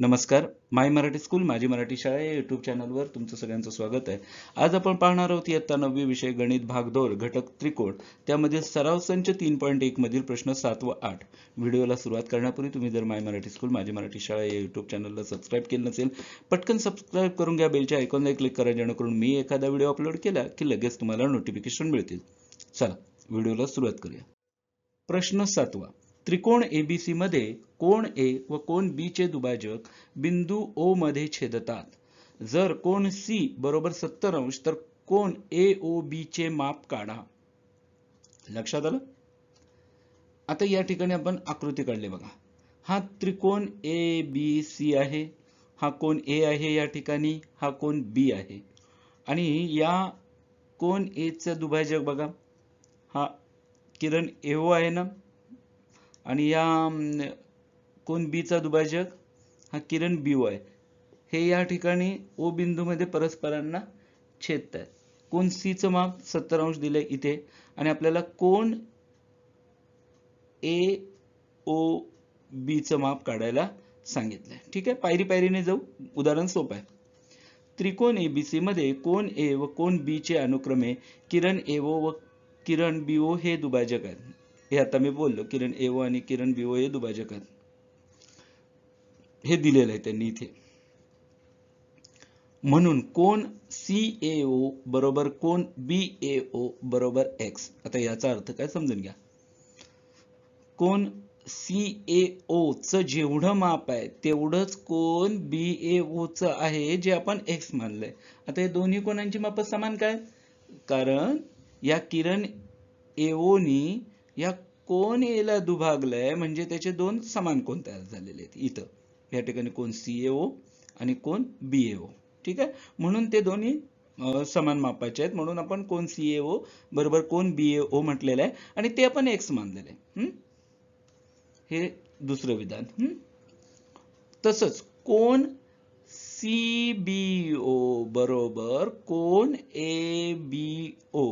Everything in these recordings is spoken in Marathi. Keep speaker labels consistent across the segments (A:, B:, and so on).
A: नमस्कार माय मराठी स्कूल माझी मराठी शाळा या युट्यूब चॅनलवर तुमचं सगळ्यांचं स्वागत आहे आज आपण पाहणार आहोत इयत्ता नववी विषय गणित भाग दोन घटक त्रिकोण त्यामध्ये सराव संच तीन पॉईंट एक मधील प्रश्न सात व आठ व्हिडिओला सुरुवात करण्यापूर्वी तुम्ही जर माय मराठी स्कूल माझी मराठी शाळा या युट्यूब चॅनलला सबस्क्राईब केलं नसेल पटकन सबस्क्राईब करून घ्या बेलच्या आयकॉनला क्लिक करा जेणेकरून मी एखादा व्हिडिओ अपलोड केला की लगेच तुम्हाला नोटिफिकेशन मिळतील चला व्हिडिओला सुरुवात करूया प्रश्न सातवा त्रिकोण एबीसी मध्ये कोण ए व कोण बी चे दुभाजक बिंदू ओ मध्ये छेदतात जर कोण सी बरोबर सत्तर अंश तर कोण ए ओ बी चे माप काढा लक्षात आलं आता या ठिकाणी आपण आकृती काढली बघा हा त्रिकोण ए बी सी आहे हा कोण ए आहे या ठिकाणी हा कोण बी आहे आणि या कोण ए चा दुभाजक बघा हा किरण ए ओ आहे ना आणि या कोण चा दुभाजक हा किरण बी आहे हे या ठिकाणी ओ बिंदूमध्ये परस्परांना छेदत आहेत कोण सीचं माप सत्तर अंश दिले इथे आणि आपल्याला कोण ए ओ बीचं माप काढायला सांगितलंय ठीक आहे पायरी पायरीने जाऊ उदाहरण सोपं आहे त्रिकोण ए बी सी मध्ये कोण ए व कोण चे अनुक्रमे किरण ए ओ व किरण बी ओ हे दुभाजक आहेत हे आता मी बोललो किरण ए ओ आणि किरण बी ओ हे आहेत हे दिलेलं आहे त्यांनी इथे म्हणून कोण सी ए बरोबर कोण बी ए बरोबर एक्स आता याचा अर्थ काय समजून घ्या कोण सी ए जेवढं माप आहे तेवढंच कोण बी च आहे जे आपण एक्स मानलंय आता हे दोन्ही कोणांची माप समान काय कारण या किरण नी या कोण एला दुभागलंय म्हणजे त्याचे दोन समान कोण तयार झालेले आहेत इथं या ठिकाणी कोण सी ओ आणि कोण बी ओ ठीक आहे म्हणून ते दोन्ही समान मापाचे आहेत म्हणून आपण कोण सी ए बरोबर कोण बी ए ओ म्हटलेलं आहे आणि ते आपण एक्स मानलेले आहे हे दुसरं विधान तसंच कोण सी बी ओ बरोबर कोण ए बी ओ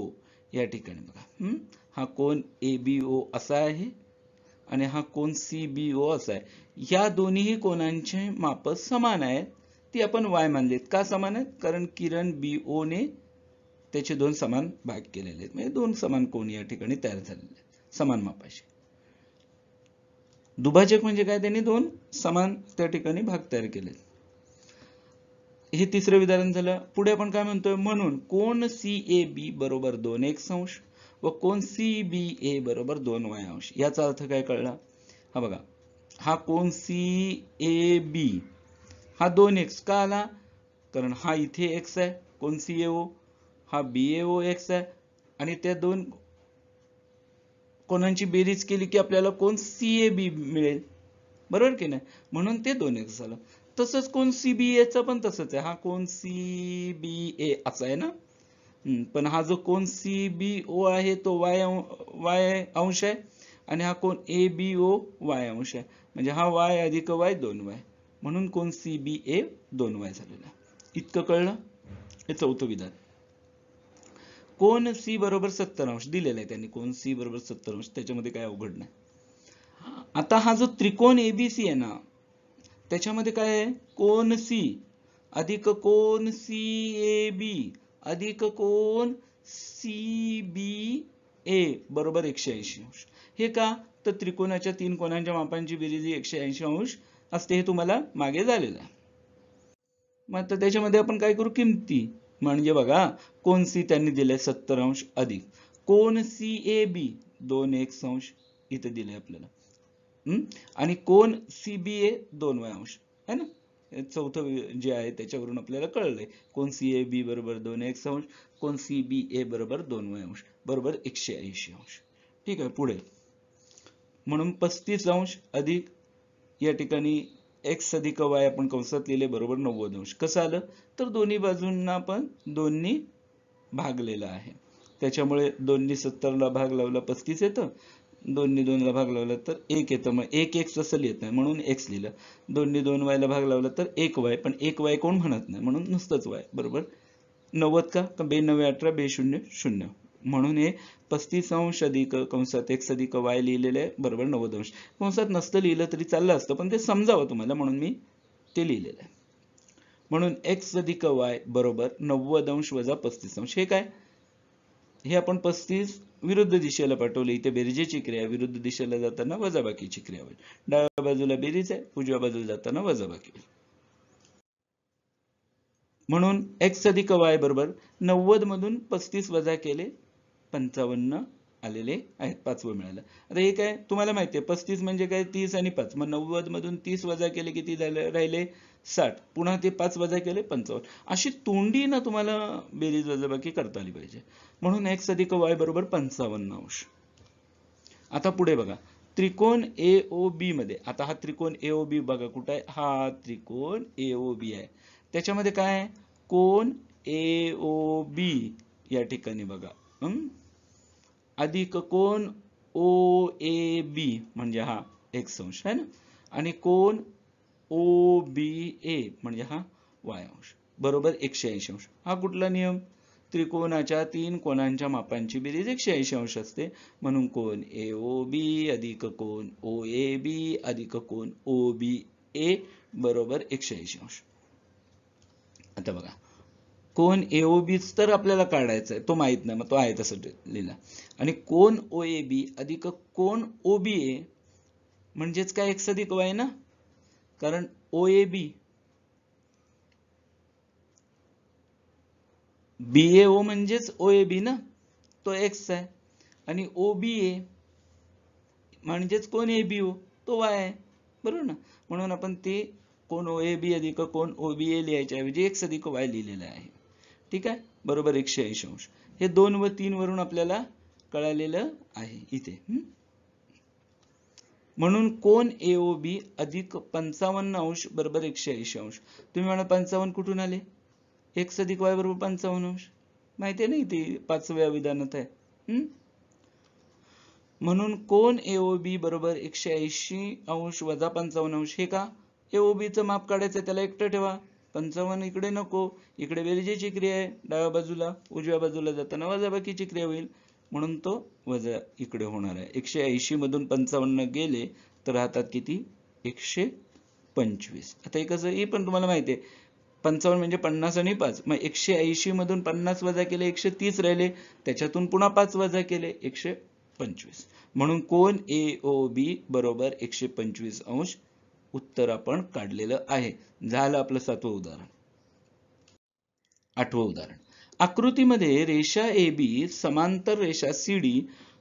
A: या ठिकाणी बघा हा कोन ए बी ओ असा आहे आणि हा कोन सी बी ओ असा आहे या दोन्हीही कोनांचे माप समान आहेत ती आपण वाय मानलीत का समान आहेत कारण किरण बी ने त्याचे दोन समान भाग केलेले आहेत म्हणजे दोन समान कोण या ठिकाणी तयार झालेले आहेत समान मापाचे दुभाजक म्हणजे काय त्यांनी दोन समान त्या ठिकाणी भाग तयार केले हे तिसरं विधान झालं पुढे आपण काय म्हणतोय म्हणून कोण सी ए बी बरोबर दोन एक अंश व कोन सी बी ए बरोबर दोन वयांश याचा अर्थ काय कळला हा बघा हा कोन सी ए बी हा दोन एक्स का आला कारण हा इथे एक्स आहे कोण सी ए ओ हा बी ए ओ एक्स आहे आणि त्या दोन कोणांची बेरीज केली की आपल्याला कोण सी ए बी मिळेल बरोबर की नाही म्हणून ते दोन एक्स झालं तसंच कोण सी बी एचं पण तसंच आहे हा कोण सी बी ए असा आहे ना पण हा जो कोण सी बी ओ आहे तो वाय वाय अंश आहे आणि हा कोण ए बी ओ वाय अंश आहे म्हणजे हा वाय अधिक वाय दोन वाय म्हणून कोण सी बी ए दोन वाय झालेला इतकं कळलं हे चौथं विधान कोण सी बरोबर सत्तर अंश दिलेला आहे त्यांनी कोण सी बरोबर सत्तर अंश त्याच्यामध्ये काय अवघड नाही आता हा जो त्रिकोण एबीसी आहे ना त्याच्यामध्ये काय आहे कोण सी अधिक कोण सी ए बी अधिक कोण सी बी ए बरोबर एकशे ऐंशी अंश हे का तर त्रिकोणाच्या तीन कोणांच्या मापांची बेरीज एकशे ऐंशी अंश असते हे तुम्हाला मागे झालेलं आहे मग आता त्याच्यामध्ये आपण काय करू किमती म्हणजे बघा कोण सी त्यांनी दिले सत्तर अंश अधिक कोण सी ए बी दोन एक अंश इथे दिले आपल्याला आणि कोण सी बी ए दोन अंश है ना चौथं जे आहे त्याच्यावरून आपल्याला कळलंय कोण सी ए बी बरोबर दोन एक्स अंश कोण सी बी ए बरोबर दोन अंश बरोबर एकशे ऐंशी अंश ठीक आहे पुढे म्हणून पस्तीस अंश अधिक या ठिकाणी एक्स अधिक वाय आपण कंसात लिहिले बरोबर नव्वद अंश कसं आलं तर दोन्ही बाजूंना पण दोन्ही भागलेलं आहे त्याच्यामुळे दोन्ही सत्तरला भाग लावला पस्तीस येतं दोन्ही दोनला भाग लावला तर एक येतं मग एक एक्स असं येत नाही म्हणून एक्स लिहिलं ने दोन वायला भाग लावला तर एक वाय पण एक वाय कोण म्हणत नाही म्हणून नुसतंच वाय बरोबर नव्वद का बे नव्वे अठरा बे शून्य शून्य म्हणून हे पस्तीस अंश अधिक कंसात एक्स अधिक वाय लिहिलेलं आहे बरोबर नव्वद अंश कंसात नसतं लिहिलं तरी चाललं असतं पण ते समजावं तुम्हाला म्हणून मी ते लिहिलेलं आहे म्हणून एक्स अधिक वाय बरोबर नव्वद अंश वजा पस्तीस अंश हे काय हे आपण पस्तीस विरुद्ध दिशेला पाठवले इथे बेरजेची क्रिया विरुद्ध दिशेला जाताना वजाबाकीची क्रिया होईल डाव्या बाजूला बेरीज आहे उजव्या बाजूला जाताना वजाबाकी होईल म्हणून एक्स अधिक वाय बरोबर नव्वद मधून पस्तीस वजा केले पंचावन्न आलेले आहेत पाचवं मिळालं आता हे काय तुम्हाला माहिती आहे पस्तीस म्हणजे काय तीस आणि पाच मग नव्वद मधून तीस वजा केले किती झाले राहिले साठ पुन्हा ते पाच वजा केले पंचावन्न अशी तोंडी ना तुम्हाला बेरीज वजाबाकी करता आली पाहिजे म्हणून एक्स अधिक वाय बरोबर पंचावन्न अंश आता पुढे बघा त्रिकोण ए ओ बी मध्ये आता हा त्रिकोण ए ओ बी बघा कुठे आहे हा त्रिकोण ए ओ बी आहे त्याच्यामध्ये काय आहे कोण ए ओ बी या ठिकाणी बघा अधिक कोण ओ ए बी म्हणजे हा एक्स अंश आहे ना आणि कोण ओ बी ए म्हणजे हा वाय अंश बरोबर एकशे ऐंशी अंश हा कुठला नियम त्रिकोणाच्या तीन कोणांच्या मापांची बेरीज एकशे ऐंशी अंश असते म्हणून कोण ए ओ बी अधिक कोण ओ ए बी अधिक कोण ओ बी ए बरोबर एकशे ऐंशी अंश आता बघा कोण ए ओ बीच तर आपल्याला काढायचा आहे तो माहित नाही मग तो आहे तसं लिहिला आणि कोण ओ ए बी अधिक कोण ओ बी ए म्हणजेच काय एक अधिक वाय ना कारण ओ ए बी बी ए ओ म्हणजेच ओ ए बी ना तो एक्स आहे आणि ओ बी ए म्हणजेच कोण ए बी ओ तो वाय आहे बरोबर ना म्हणून आपण ते कोण ओ ए बी अधिक कोण ओ बी ए लिहायच्या ऐवजी एक्स अधिक वाय लिहिलेलं आहे ठीक आहे बरोबर एकशे ऐंशी अंश हे दोन व तीन वरून आपल्याला कळालेलं आहे इथे म्हणून कोण एओबी अधिक पंचावन्न अंश बरोबर एकशे ऐंशी अंश तुम्ही म्हणा पंचावन्न कुठून आले एक अधिक वाय बरोबर पंचावन्न अंश माहितीये आहे ना इथे पाचव्या विधानात आहे म्हणून कोण एओबी बरोबर एकशे ऐंशी अंश वजा पंचावन्न अंश हे का एओबीचं माप काढायचं त्याला एकटं ठेवा पंचावन्न इकडे नको इकडे वेलजेची क्रिया आहे डाव्या बाजूला उजव्या बाजूला जाताना वजाबाकीची क्रिया होईल म्हणून तो वजा इकडे होणार आहे एकशे ऐंशी मधून पंचावन्न गेले तर राहतात किती एकशे पंचवीस आता एक कसं हे पण तुम्हाला माहिती आहे पंचावन्न म्हणजे पन्नास आणि पाच मग एकशे ऐंशी मधून पन्नास वजा केले एकशे तीस राहिले त्याच्यातून पुन्हा पाच वजा केले एकशे पंचवीस म्हणून कोण ए ओ बी बरोबर एकशे पंचवीस अंश उत्तर आपण काढलेलं आहे झालं आपलं सातवं उदाहरण आठवं उदाहरण आकृतीमध्ये रेषा ए बी समांतर रेषा सी डी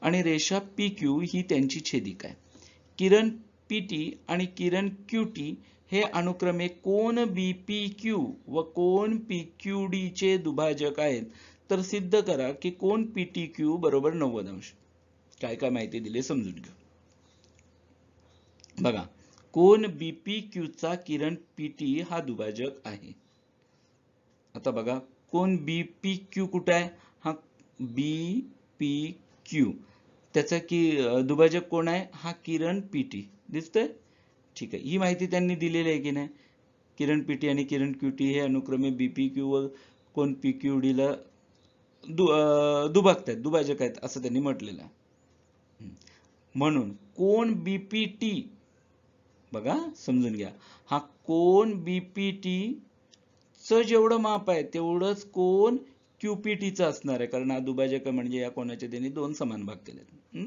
A: आणि रेषा पी क्यू ही त्यांची छेदिका आहे किरण पी टी आणि किरण क्यू टी हे अनुक्रमे कोण बी पी क्यू व कोन पी क्यू डी चे दुभाजक आहेत तर सिद्ध करा की कोण पी टी क्यू बरोबर नव्वद अंश काय काय माहिती दिली समजून घेऊ बघा कोण बी पी क्यूचा किरण पी टी हा दुभाजक आहे आता बघा कोण बी पी क्यू कुठं आहे हा बी पी क्यू त्याचा की दुभाजक कोण आहे हा किरण पी टी दिसतंय ठीक आहे ही माहिती त्यांनी दिलेली आहे की नाही किरण पी टी आणि किरण क्यू टी हे अनुक्रमे बी पी क्यू व कोण पी क्यू डीला दु दुभागत आहेत दुभाजक आहेत असं त्यांनी म्हटलेलं आहे म्हणून कोण बी पी टी बघा समजून घ्या हा कोण बी पी टी चं जेवढं माप आहे तेवढंच कोण च असणार आहे कारण दुभाजक म्हणजे या कोणाचे त्यांनी दोन समान भाग केलेत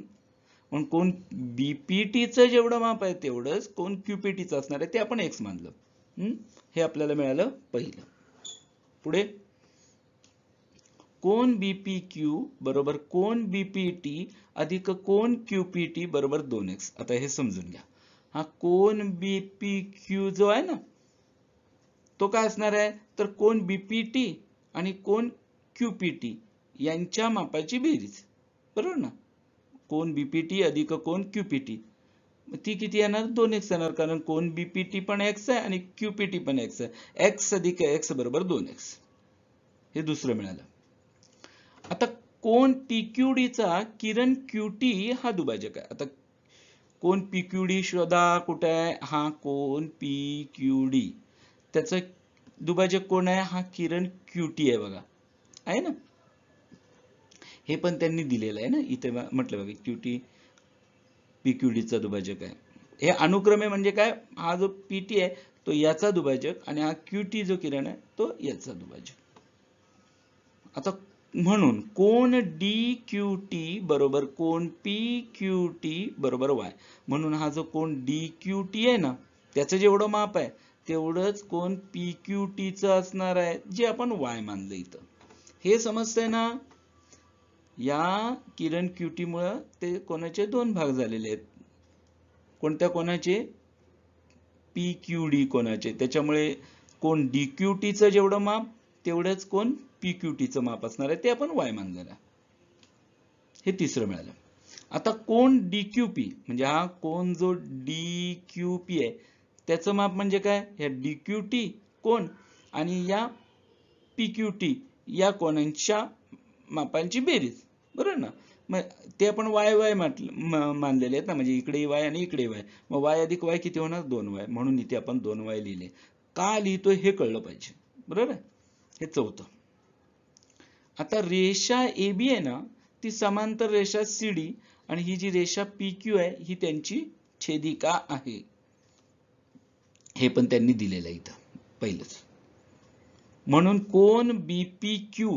A: पण कोण बीपीटीचं जेवढं माप आहे तेवढंच कोण च असणार आहे ते आपण एक्स मानलं हे आपल्याला मिळालं पहिलं पुढे कोण बीपी क्यू बरोबर कोण बीपीटी अधिक कोण क्यूपीटी बरोबर दोन एक्स आता हे समजून घ्या हा कोण बीपी क्यू जो आहे ना तो काय असणार आहे तर कोण बीपीटी आणि कोण क्यूपीटी यांच्या मापाची बेरीज बरोबर ना कोण बीपीटी अधिक कोण क्यूपीटी ती किती येणार दोन एक्स येणार कारण कोण बीपीटी पण एक्स आहे आणि क्यूपीटी पण एक्स आहे एक्स अधिक एक्स बरोबर दोन एक्स हे दुसरं मिळालं आता कोण चा किरण क्यूटी हा दुभाजक आहे आता कोण डी शोधा कुठे आहे हा कोण डी त्याचं दुभाजक कोण आहे हा किरण क्यूटी आहे बघा आहे ना हे पण त्यांनी दिलेलं आहे ना इथे म्हटलं बघा क्यूटी पी दुभाजक आहे हे अनुक्रमे म्हणजे काय हा जो पीटी आहे तो याचा दुभाजक आणि हा क्यूटी जो किरण आहे तो याचा दुभाजक आता म्हणून कोण डी क्यू टी बरोबर कोण पी क्यू टी बरोबर वाय म्हणून हा जो कोण डी क्यू टी आहे ना त्याचं जेवढं माप आहे तेवढच कोण पी क्यू असणार आहे जे आपण वाय मानलं इथं हे समजतंय ना या किरण मुळे ते कोणाचे दोन भाग झालेले आहेत कोणत्या कोणाचे पी क्यू डी कोणाचे त्याच्यामुळे कोण डी क्यू जेवढं माप तेवढंच कोण पी क्यू माप असणार आहे ते आपण वाय मानलेलं हे तिसरं मिळालं आता कोण डी क्यू पी म्हणजे हा कोण जो डी क्यू पी आहे त्याचं माप म्हणजे काय ह्या डी कोन कोण आणि या पीक्यूटी या कोणांच्या मापांची बेरीज बरोबर ना मग ते आपण वाय वाय मानलेले आहेत ना म्हणजे इकडे वाय आणि इकडे वाय मग वाय अधिक वाय किती होणार दोन वाय म्हणून इथे आपण दोन वाय लिहिले का लिहितोय हे कळलं पाहिजे बरोबर हे चौथ आता रेषा ए बी आहे ना ती समांतर रेषा सी डी आणि ही जी रेषा पी क्यू आहे ही त्यांची छेदिका आहे हे पण त्यांनी दिलेलं आहे इथं पहिलंच म्हणून कोण बी पी क्यू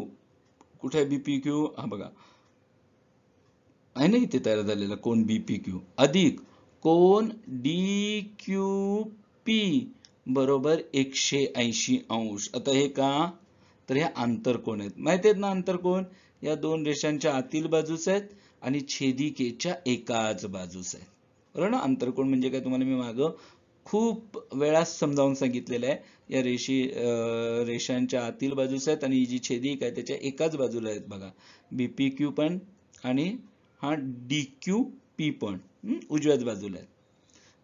A: कुठे आहे बी पी क्यू हा बघा आहे ना इथे तयार झालेला कोण बी पी क्यू अधिक कोण डी क्यू पी बरोबर एकशे ऐंशी अंश आता हे का तर हे आंतर कोण आहेत माहिती आहेत ना आंतर कोण या दोन रेषांच्या आतील बाजूस आहेत आणि छेदिकेच्या एकाच बाजूस आहेत बरोबर ना आंतरकोण म्हणजे काय तुम्हाला मी मागं खूप वेळा समजावून सांगितलेलं आहे या रेषी रेषांच्या आतील बाजूस आहेत आणि जी छेदिक आहे त्याच्या एकाच बाजूला आहेत बघा बी पी क्यू पण आणि हा डी क्यू पी पण उजव्याच बाजूला आहेत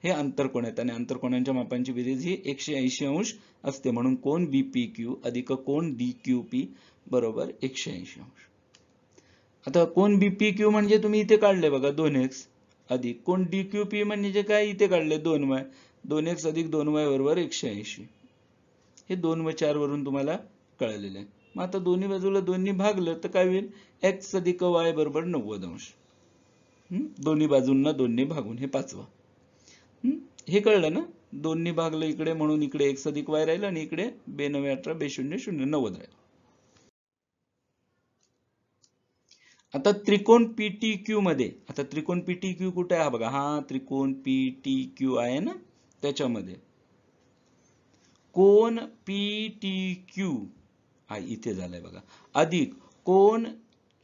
A: हे आंतरकोण आहेत आणि आंतरकोनांच्या मापांची बेरीज ही एकशे ऐंशी अंश असते म्हणून कोण बी पी क्यू अधिक कोण डी क्यू पी बरोबर एकशे ऐंशी अंश आता कोण बी पी क्यू म्हणजे तुम्ही इथे काढले बघा दोन एक्स अधिक कोण डी क्यू पी म्हणजे काय इथे काढले दोन वाय दोन एक्स अधिक दोन वाय बरोबर एकशे ऐंशी हे दोन व चार वरून तुम्हाला कळलेलं आहे मग आता दोन्ही बाजूला दोन्ही भागलं तर काय होईल एक्स अधिक वाय बरोबर नव्वद अंश दोन्ही बाजूंना दोन्ही भागून हे पाचवा हे कळलं ना दोन्ही भागलं इकडे म्हणून इकडे एक्स अधिक वाय राहिलं आणि इकडे बेनवे अठरा बे शून्य शून्य नव्वद राहिलं आता त्रिकोण पीटी क्यू मध्ये आता त्रिकोण पीटी क्यू कुठे आहे हा बघा हा त्रिकोण पीटी क्यू आहे ना त्याच्यामध्ये कोण पी टी क्यू हा इथे झालाय बघा अधिक कोण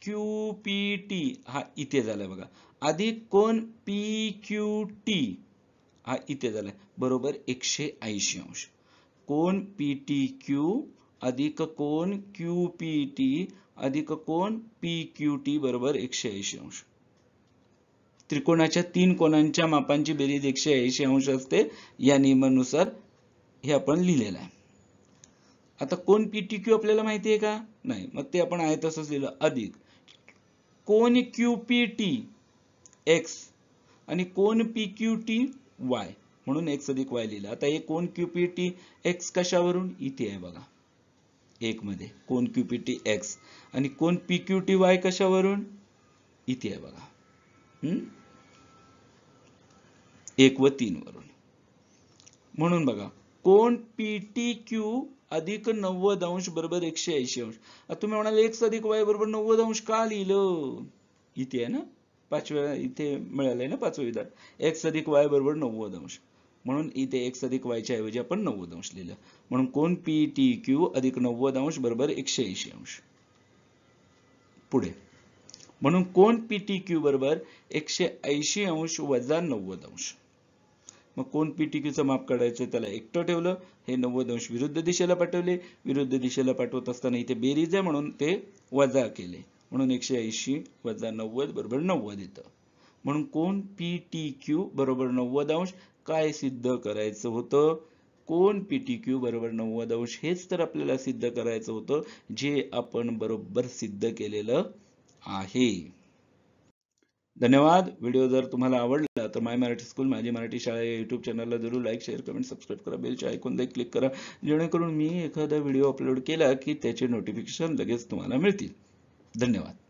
A: क्यू पी टी हा इथे झालाय बघा अधिक कोण पी क्यू टी हा इथे झालाय बरोबर एकशे ऐंशी अंश कोण पी टी क्यू अधिक कोण क्यू पी टी अधिक कोण पी क्यू टी बरोबर एकशे ऐंशी अंश त्रिकोणाच्या तीन कोणांच्या मापांची बेरीज एकशे ऐंशी अंश असते या नियमानुसार हे आपण लिहिलेलं आहे आता कोण पी टी क्यू आपल्याला माहिती आहे का नाही मग ते आपण आहे तसंच लिहिलं अधिक कोण क्यू पी टी एक्स आणि कोण पी क्यू वाय म्हणून एक्स अधिक वाय लिहिलं आता हे कोण क्यू पी टी एक्स कशावरून इथे आहे बघा एक मध्ये कोण क्यू एक्स आणि कोण पी क्यू वाय कशावरून इथे आहे बघा एक व तीन वरून म्हणून बघा कोण पी क्यू अधिक नव्वद अंश बरोबर एकशे ऐंशी अंश तुम्ही म्हणाल एक्स अधिक वाय बरोबर नव्वद अंश का लिहिलं इथे आहे ना पाचव्या इथे मिळालंय ना पाचवं विधान एक्स अधिक वाय बरोबर नव्वद अंश म्हणून इथे एक्स अधिक वायच्या ऐवजी आपण नव्वद अंश लिहिलं म्हणून कोण पी टी क्यू अधिक नव्वद अंश बरोबर एकशे ऐंशी अंश पुढे म्हणून कोण पी टी क्यू बरोबर एकशे ऐंशी अंश वजा नव्वद अंश मग कोण पी टी क्यूचं माप काढायचं त्याला एकटं ठेवलं हे नव्वद अंश विरुद्ध दिशेला पाठवले विरुद्ध दिशेला पाठवत असताना इथे बेरीज आहे म्हणून ते वजा केले म्हणून एकशे ऐंशी वजा नव्वद बरोबर नव्वद येतं म्हणून कोण पी टी क्यू बरोबर नव्वद अंश काय सिद्ध करायचं होतं कोण पी टी क्यू बरोबर नव्वद अंश हेच तर आपल्याला सिद्ध करायचं होतं जे आपण बरोबर सिद्ध केलेलं आहे धन्यवाद व्हिडिओ जर तुम्हाला आवडला तर माय मराठी स्कूल माझी मराठी शाळा या यूट्यूब चॅनलला जरूर लाईक शेअर कमेंट सबस्क्राईब करा बेलच्या ऐकून क्लिक करा जेणेकरून मी एखादा व्हिडिओ अपलोड केला की त्याचे नोटिफिकेशन लगेच तुम्हाला मिळतील धन्यवाद